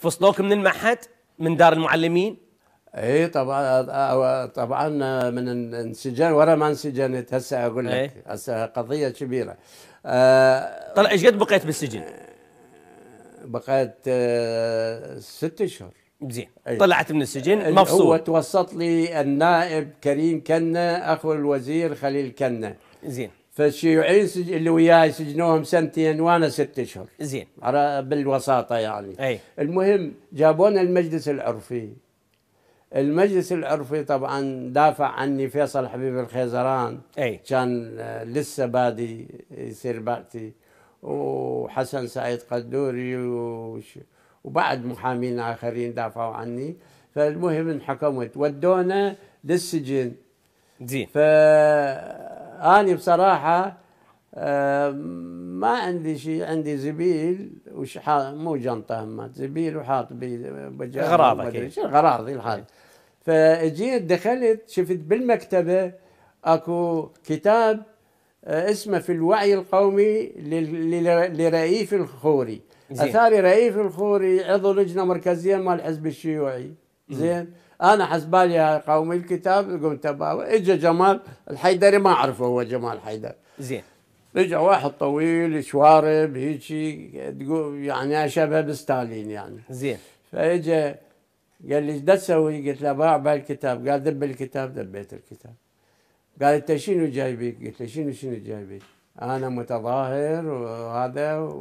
فصلوك من المعهد من دار المعلمين اي طبعا طبعا من انسجان ورا ما انسجنت هسه اقول لك إيه. هسه قضيه كبيره آه طلع ايش قد بقيت بالسجن؟ بقيت آه ست اشهر زين إيه. طلعت من السجن إيه، مفصول هو توسط لي النائب كريم كنه اخو الوزير خليل كنه زين فالشيوعيين سج... اللي وياي سجنوهم سنتين وانا ست اشهر زين بالوساطه يعني أي. المهم جابونا المجلس العرفي المجلس العرفي طبعا دافع عني فيصل حبيب الخيزران أي. كان آه، لسه بادي يصير بعتي وحسن سعيد قدوري وش وبعد محامين اخرين دافعوا عني فالمهم انحكمت ودونا للسجن زين ف أنا بصراحة آه، ما عندي شيء عندي زبيل وش مو جنطة ما زبيل وحاط بجاه غراضك اغراضي الحال فجيت دخلت شفت بالمكتبة اكو كتاب آه، اسمه في الوعي القومي لرئيف الخوري زين. اثاري رئيف الخوري عضو لجنه مركزيه مال الحزب الشيوعي زين انا حسبالي قومي الكتاب قمت اجى جمال الحيدري ما اعرفه هو جمال الحيدري زين رجع واحد طويل شوارب هيك تقول يعني شبه بستالين يعني زين فاجى قال لي ايش تسوي؟ قلت له باع بالكتاب قال دب الكتاب دبيت الكتاب قال انت شنو جايبك؟ قلت له شنو شنو جايبك؟ انا متظاهر وهذا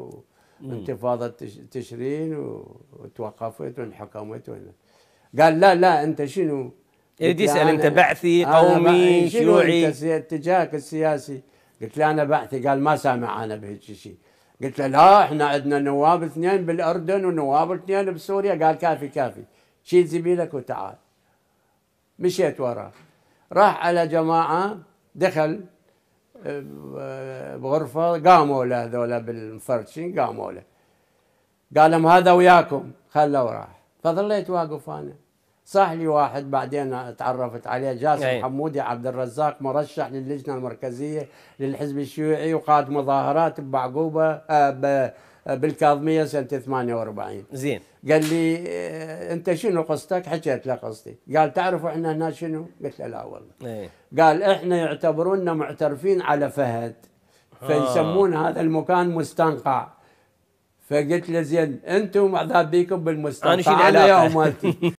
وانتفاضه تشرين وتوقفت وانحكمت ولا قال لا لا انت شنو؟ يريد يسال انت بعثي قومي شيوعي انت اتجاهك السياسي؟ قلت له انا بعثي قال ما سامع انا بهيك شيء قلت له لا احنا عندنا نواب اثنين بالاردن ونواب اثنين بسوريا قال كافي كافي شيل زميلك وتعال مشيت وراه راح على جماعه دخل آه، بغرفه قاموا له هذول بالمفرشين قاموا له قال لهم هذا وياكم خلوا راح فظليت واقف انا صح لي واحد بعدين تعرفت عليه جاسم أي. حمودي عبد الرزاق مرشح للجنه المركزيه للحزب الشيوعي وقاد مظاهرات بعقوبه آه، آه، بالكاظميه سنه 48 زين قال لي آه، انت شنو قصتك؟ حكيت له قصتي، قال تعرف احنا هنا شنو؟ قلت له لا والله. ايه. قال احنا يعتبروننا معترفين على فهد فيسمون هذا المكان مستنقع. فقلت له زين انتم عذابيكم بيكم انا شنو على يوم مالتي